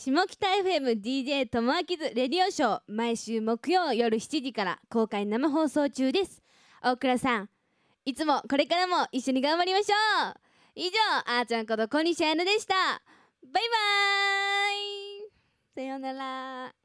下北 FMDJ ともあきずレディオショー毎週木曜夜7時から公開生放送中です大倉さんいつもこれからも一緒に頑張りましょう以上あーちゃんこと小西ア乃でしたバイバーイさようなら